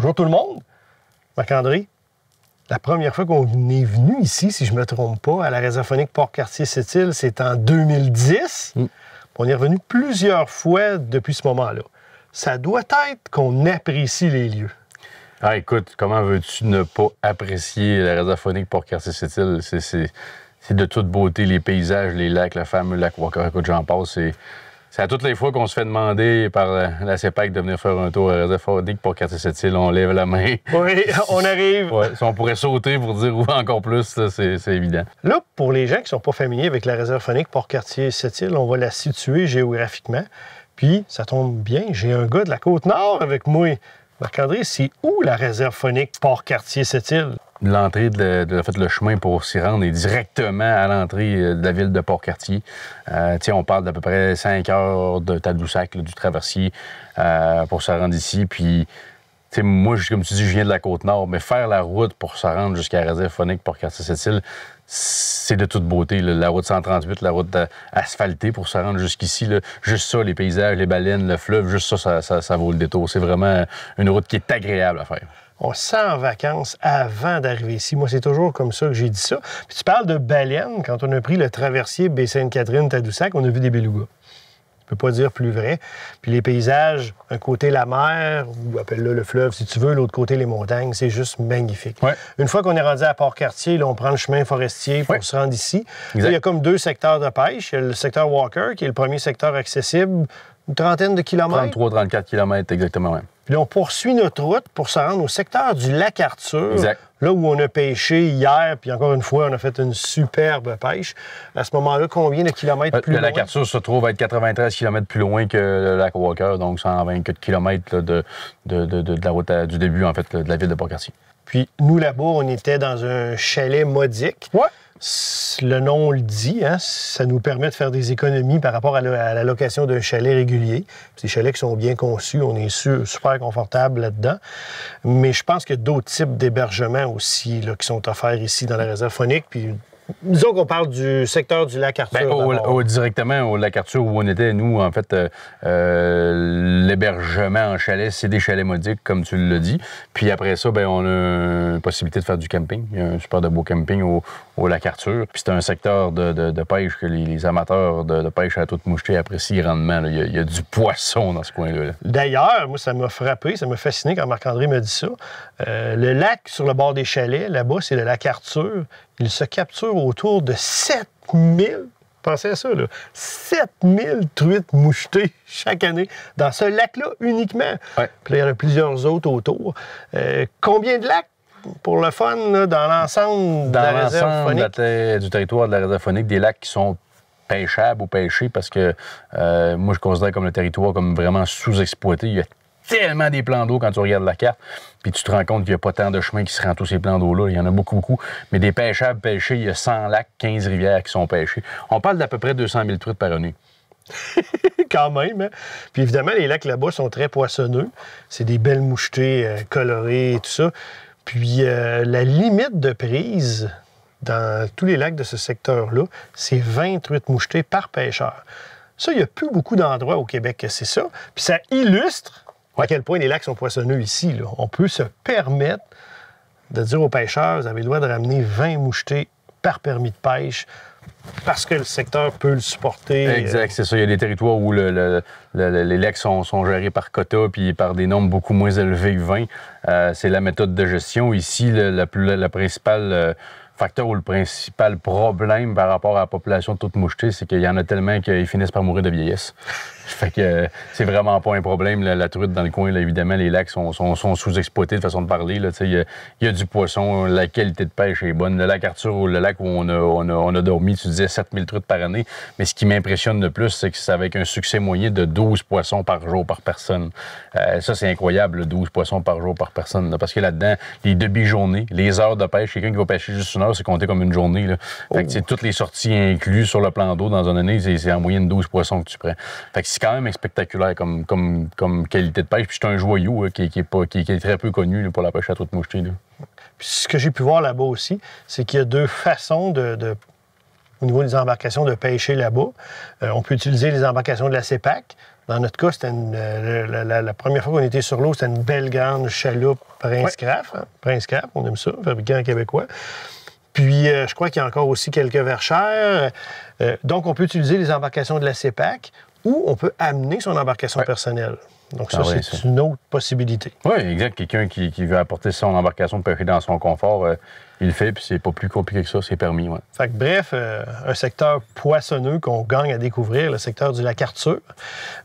Bonjour tout le monde. Marc-André, la première fois qu'on est venu ici, si je ne me trompe pas, à la Résophonique port cartier sept c'est en 2010. Mm. On est revenu plusieurs fois depuis ce moment-là. Ça doit être qu'on apprécie les lieux. Ah, écoute, comment veux-tu ne pas apprécier la Résophonique port cartier sept C'est de toute beauté, les paysages, les lacs, le fameux lac Waka, écoute, j'en passe, c'est c'est à toutes les fois qu'on se fait demander par la CEPAC e de venir faire un tour à la Réserve quartier pour île on lève la main. Oui, on arrive. si on pourrait sauter pour dire où encore plus, c'est évident. Là, pour les gens qui ne sont pas familiers avec la Réserve Phonique port quartier sept île on va la situer géographiquement. Puis, ça tombe bien, j'ai un gars de la Côte-Nord avec moi. Marc-André, c'est où la Réserve Phonique port cartier sept île l'entrée de, la fait, le chemin pour s'y rendre est directement à l'entrée euh, de la ville de Port-Cartier. Euh, on parle d'à peu près 5 heures de Tadoussac, du traversier, euh, pour se rendre ici. Puis, moi, comme tu dis, je viens de la Côte-Nord, mais faire la route pour se rendre jusqu'à la réserve phonique port cartier c'est de toute beauté. La route 138, la route asphaltée pour se rendre jusqu'ici, juste ça, les paysages, les baleines, le fleuve, juste ça, ça vaut le détour. C'est vraiment une route qui est agréable à faire on sent en vacances avant d'arriver ici. Moi, c'est toujours comme ça que j'ai dit ça. Puis tu parles de baleines. Quand on a pris le traversier Baie-Sainte-Catherine-Tadoussac, on a vu des belugas. Je peux pas dire plus vrai. Puis les paysages, un côté la mer, ou appelle-le le fleuve si tu veux, l'autre côté les montagnes, c'est juste magnifique. Une fois qu'on est rendu à Port-Cartier, on prend le chemin forestier pour se rendre ici. il y a comme deux secteurs de pêche. Il y a le secteur Walker, qui est le premier secteur accessible, une trentaine de kilomètres. 33-34 kilomètres, exactement, puis on poursuit notre route pour se rendre au secteur du lac Arthur, là où on a pêché hier, puis encore une fois, on a fait une superbe pêche. À ce moment-là, combien de kilomètres plus le loin? Le lac Arthur se trouve à être 93 kilomètres plus loin que le lac Walker, donc 124 kilomètres de, de, la route du début, en fait, de la ville de port Puis nous, là-bas, on était dans un chalet modique. Ouais le nom le dit, hein, ça nous permet de faire des économies par rapport à, la, location d'un chalet régulier. Ces chalets qui sont bien conçus, on est super confortable là-dedans. Mais je pense qu'il y a d'autres types d'hébergements aussi qui sont offerts ici dans la réserve phonique. Puis disons qu'on parle du secteur du lac Arthur. Ben, directement au lac Arthur où on était, nous, en fait, euh, euh, l'hébergement en chalet, c'est des chalets modiques, comme tu l'as dit. Puis après ça, bien, on a une possibilité de faire du camping. Il y a un super beau camping au, lac Arthur. Puis c'est un secteur de, pêche que les, amateurs de, pêche à toute mouchetée apprécient grandement. Il y, a, du poisson dans ce coin-là. D'ailleurs, moi, ça m'a frappé, ça m'a fasciné quand Marc-André m'a dit ça. Euh, le lac sur le bord des chalets, là-bas, c'est le lac Arthur il se capture autour de 7000, pensez à ça, 7000 truites mouchetées chaque année dans ce lac-là uniquement. Puis il y en a plusieurs autres autour. Euh, combien de lacs? Pour le fun, dans l'ensemble de la réserve phonique. du territoire de la réserve phonique, des lacs qui sont pêchables ou pêchés parce que euh, moi, je considère comme le territoire comme vraiment sous-exploité. Il y a tellement des plans d'eau quand tu regardes la carte. Puis tu te rends compte qu'il n'y a pas tant de chemins qui se rendent tous ces plans d'eau-là. Il y en a beaucoup, beaucoup. Mais des pêcheurs pêchés, il y a 100 lacs, 15 rivières qui sont pêchés. On parle d'à peu près 200 000 truites par année. quand même. Hein. Puis évidemment, les lacs là-bas sont très poissonneux. C'est des belles mouchetées euh, colorées et tout ça. Puis euh, la limite de prise dans tous les lacs de ce secteur-là, c'est truites mouchetées par pêcheur. Ça, il n'y a plus beaucoup d'endroits au Québec que c'est ça. Puis ça illustre à quel point les lacs sont poissonneux ici. On peut se permettre de dire aux pêcheurs, vous avez le droit de ramener 20 mouchetés par permis de pêche parce que le secteur peut le supporter. Euh. Exact, c'est ça. Il y a des territoires où les lacs sont, gérés par quota puis par des nombres beaucoup moins élevés que 20. Euh, c'est la méthode de gestion. Ici, le, principal euh, facteur ou le principal problème par rapport à la population de toutes mouchetées, c'est qu'il y en a tellement qu'ils finissent par mourir de vieillesse. Fait que euh, c'est vraiment pas un problème. La, truite dans le coin, évidemment, les lacs sont, sous-exploités de façon de parler. Il y, a du poisson, la qualité de pêche est bonne. Le lac Arthur ou le lac où on a, dormi, tu disais 7000 truites par année. Mais ce qui m'impressionne le plus, c'est que c'est avec un succès moyen de 12 poissons par jour par personne. Euh, ça, c'est incroyable, 12 poissons par jour par personne. parce que là-dedans, les demi-journées, les heures de pêche, quelqu'un qui va pêcher juste une heure, c'est compté comme une journée. Là. Oh. toutes les sorties incluses sur le plan d'eau dans une année, c'est en moyenne 12 poissons que tu prends c'est quand même spectaculaire comme, qualité de pêche. Puis c'est un joyau hein, qui, est pas, très peu connu pour la pêche à toute mouchetée. Puis ce que j'ai pu voir là-bas aussi, c'est qu'il y a deux façons au niveau des embarcations de pêcher là-bas. Euh, on peut utiliser les embarcations de la CEPAC. Dans notre cas, c'était euh, la, première fois qu'on était sur l'eau, c'était une belle grande chaloupe Prince Craft. Hein. Prince on aime ça, fabricant québécois. Puis, euh, je crois qu'il y a encore aussi quelques verchères. donc, on peut utiliser les embarcations de la CEPAC ou on peut amener son embarcation personnelle. Donc ah ça, c'est une autre possibilité. Oui, exact. Quelqu'un qui, veut apporter son embarcation peut dans son confort, euh, il le fait, puis c'est pas plus compliqué que ça, c'est permis. Ouais. bref, euh, un secteur poissonneux qu'on gagne à découvrir, le secteur du lac Arthur.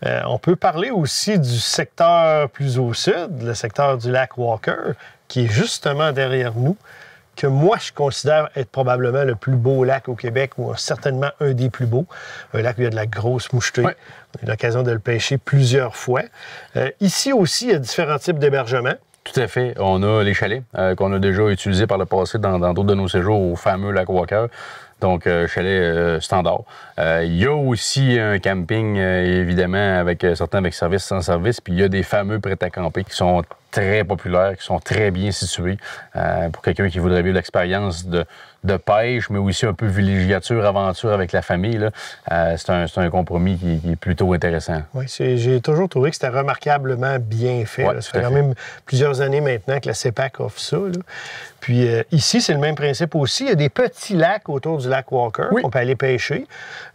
Euh, on peut parler aussi du secteur plus au sud, le secteur du lac Walker, qui est justement derrière nous que moi, je considère être probablement le plus beau lac au Québec, ou certainement un des plus beaux. Un lac où il y a de la grosse mouchetée. On a eu l'occasion de le pêcher plusieurs fois. Euh, ici aussi, il y a différents types d'hébergements. Tout à fait. On a les chalets euh, qu'on a déjà utilisés par le passé dans d'autres de nos séjours au fameux lac Walker. Donc, chalets euh, chalet standard. Il y a aussi un camping, évidemment, avec certains avec service, sans service. Puis il y a des fameux prêts à camper qui sont très populaires, qui sont très bien situés euh, pour quelqu'un qui voudrait vivre l'expérience de, pêche, mais aussi un peu villégiature, aventure avec la famille. Euh, c'est, un, compromis qui, est plutôt intéressant. Oui, j'ai toujours trouvé que c'était remarquablement bien fait. ça fait, quand même plusieurs années maintenant que la CEPAC offre ça. Puis euh, ici, c'est le même principe aussi. Il y a des petits lacs autour du lac Walker qu'on peut aller pêcher.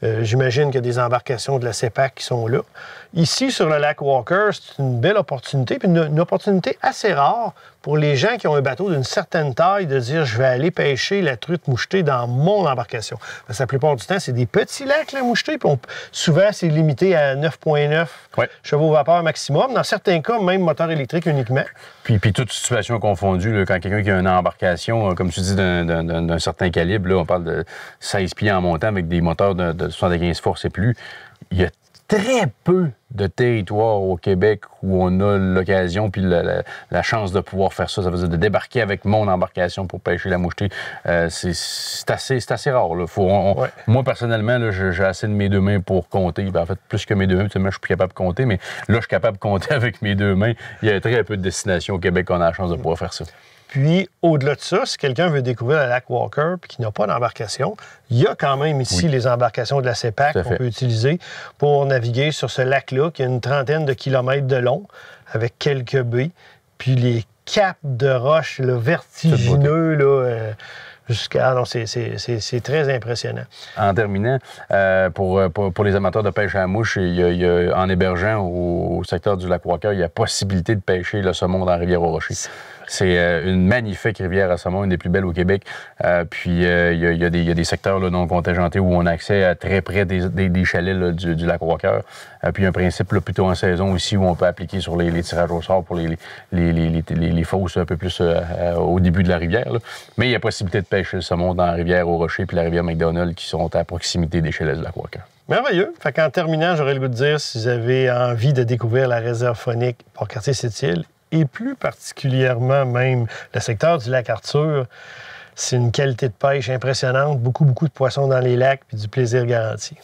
J'imagine qu'il y a des embarcations de la CEPAC qui sont là. Ici, sur le lac Walker, c'est une belle opportunité, puis une opportunité assez rare pour les gens qui ont un bateau d'une certaine taille de dire je vais aller pêcher la truite mouchetée dans mon embarcation. Parce que la plupart du temps, c'est des petits lacs, la mouchetée, puis souvent, c'est limité à 9,9 chevaux vapeur maximum. Dans certains cas, même moteur électrique uniquement. Puis, puis toute situation confondue, quand quelqu'un qui a une embarcation, euh, comme tu dis, d'un certain calibre, on parle de 16 pieds en montant avec des moteurs de, de 75 forces et plus, il y a très peu de territoires au Québec où on a l'occasion puis la, chance de pouvoir faire ça. Ça veut dire de débarquer avec mon embarcation pour pêcher la mouchetée. Euh, c'est assez, assez rare. Moi, personnellement, j'ai assez de mes deux mains pour compter. Ben, en fait, plus que mes deux mains, je suis plus capable de compter, mais là, je suis capable de compter avec mes deux mains. Il y a très peu de destinations au Québec où on a la chance de pouvoir faire ça. Puis, au-delà de ça, si quelqu'un veut découvrir le lac Walker puis qui n'a pas d'embarcation, il y a quand même ici les embarcations de la CEPAC qu'on peut utiliser pour naviguer sur ce lac-là, qui a une trentaine de kilomètres de long, avec quelques baies. Puis les caps de roches le vertigineux, là, euh, jusqu'à. Ah c'est très impressionnant. En terminant, euh, pour, les amateurs de pêche à la mouche, il y a, en hébergeant au, secteur du lac Walker, il y a possibilité de pêcher le saumon dans la rivière aux Rochers. C'est euh, une magnifique rivière à saumon, une des plus belles au Québec. Euh, puis euh, il y, a des secteurs non contingentés où on a accès à très près des, chalets du, du, lac Walker. y puis un principe plutôt en saison aussi où on peut appliquer sur les, tirages au sort pour les, fosses un peu plus au début de la rivière. Mais il y a possibilité de pêcher le saumon dans la rivière au Rocher puis la rivière McDonald qui sont à proximité des chalets du lac Walker. Merveilleux. Fait qu'en terminant, j'aurais le goût de dire si vous avez envie de découvrir la réserve phonique pour quartier cette île et plus particulièrement même le secteur du lac Arthur. C'est une qualité de pêche impressionnante, beaucoup, beaucoup de poissons dans les lacs, puis du plaisir garanti.